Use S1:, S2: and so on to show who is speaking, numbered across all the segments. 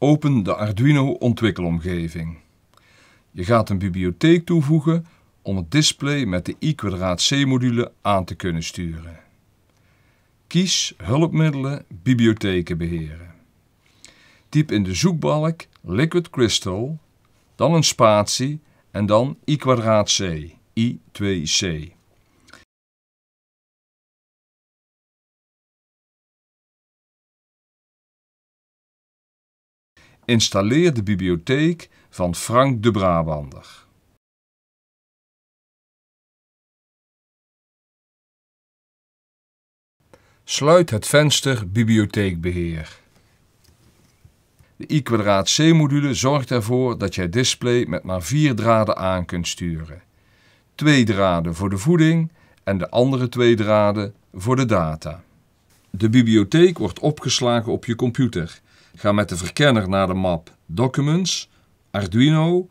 S1: Open de Arduino ontwikkelomgeving. Je gaat een bibliotheek toevoegen om het display met de i2c-module aan te kunnen sturen. Kies Hulpmiddelen Bibliotheken beheren. Typ in de zoekbalk Liquid Crystal, dan een spatie en dan i2c, i2c.
S2: Installeer de bibliotheek van Frank de Brabander.
S1: Sluit het venster Bibliotheekbeheer. De I2C-module zorgt ervoor dat jij display met maar vier draden aan kunt sturen. Twee draden voor de voeding en de andere twee draden voor de data. De bibliotheek wordt opgeslagen op je computer Ga met de verkenner naar de map Documents, Arduino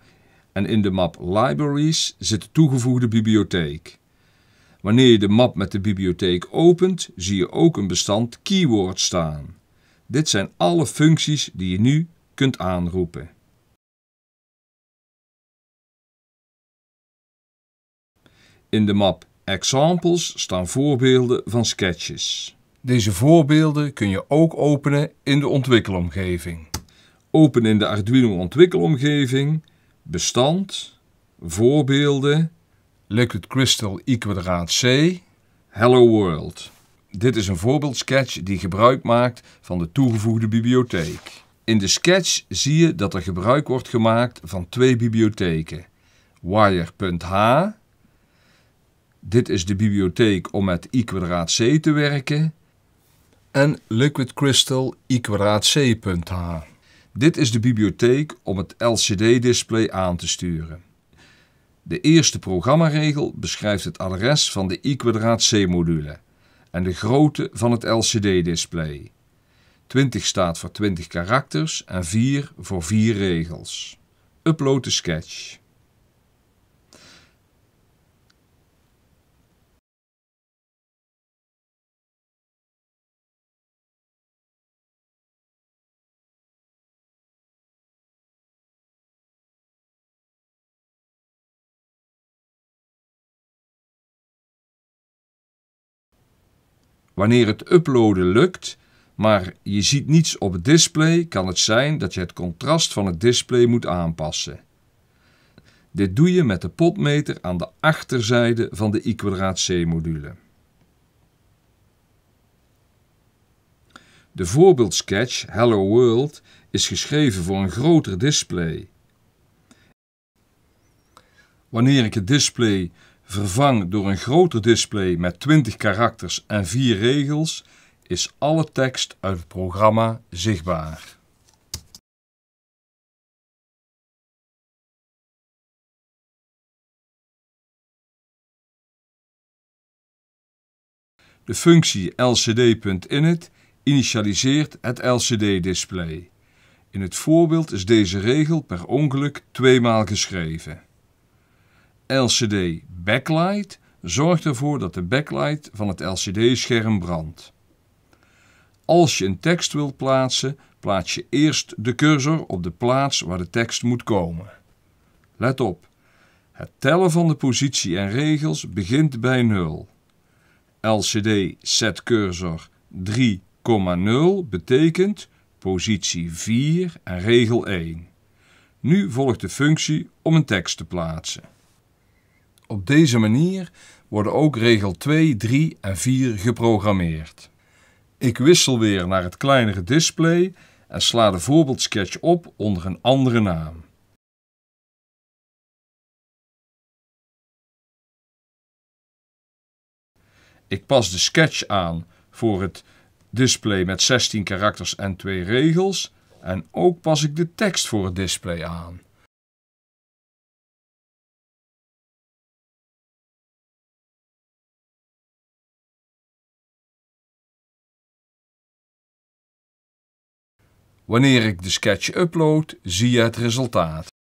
S1: en in de map Libraries zit de toegevoegde bibliotheek. Wanneer je de map met de bibliotheek opent, zie je ook een bestand Keyword staan. Dit zijn alle functies die je nu kunt aanroepen. In de map Examples staan voorbeelden van sketches. Deze voorbeelden kun je ook openen in de ontwikkelomgeving. Open in de Arduino ontwikkelomgeving, bestand, voorbeelden, Liquid Crystal I2C, Hello World. Dit is een voorbeeldsketch die gebruik maakt van de toegevoegde bibliotheek. In de sketch zie je dat er gebruik wordt gemaakt van twee bibliotheken. Wire.h, dit is de bibliotheek om met i C te werken en Liquid Crystal Dit is de bibliotheek om het LCD-display aan te sturen. De eerste programmaregel beschrijft het adres van de I2C-module en de grootte van het LCD-display. 20 staat voor 20 karakters en 4 voor 4 regels. Upload de sketch. Wanneer het uploaden lukt, maar je ziet niets op het display, kan het zijn dat je het contrast van het display moet aanpassen. Dit doe je met de potmeter aan de achterzijde van de I2C module. De voorbeeldsketch Hello World is geschreven voor een groter display. Wanneer ik het display Vervang door een groter display met 20 karakters en 4 regels is alle tekst uit het programma zichtbaar. De functie lcd.init initialiseert het LCD-display. In het voorbeeld is deze regel per ongeluk tweemaal geschreven. LCD backlight zorgt ervoor dat de backlight van het LCD-scherm brandt. Als je een tekst wilt plaatsen, plaats je eerst de cursor op de plaats waar de tekst moet komen. Let op, het tellen van de positie en regels begint bij 0. LCD set cursor 3,0 betekent positie 4 en regel 1. Nu volgt de functie om een tekst te plaatsen. Op deze manier worden ook regel 2, 3 en 4 geprogrammeerd. Ik wissel weer naar het kleinere display en sla de voorbeeldsketch op onder een andere naam. Ik pas de sketch aan voor het display met 16 karakters en 2 regels en ook pas ik de tekst voor het display aan.
S2: Wanneer ik de sketch upload, zie je het resultaat.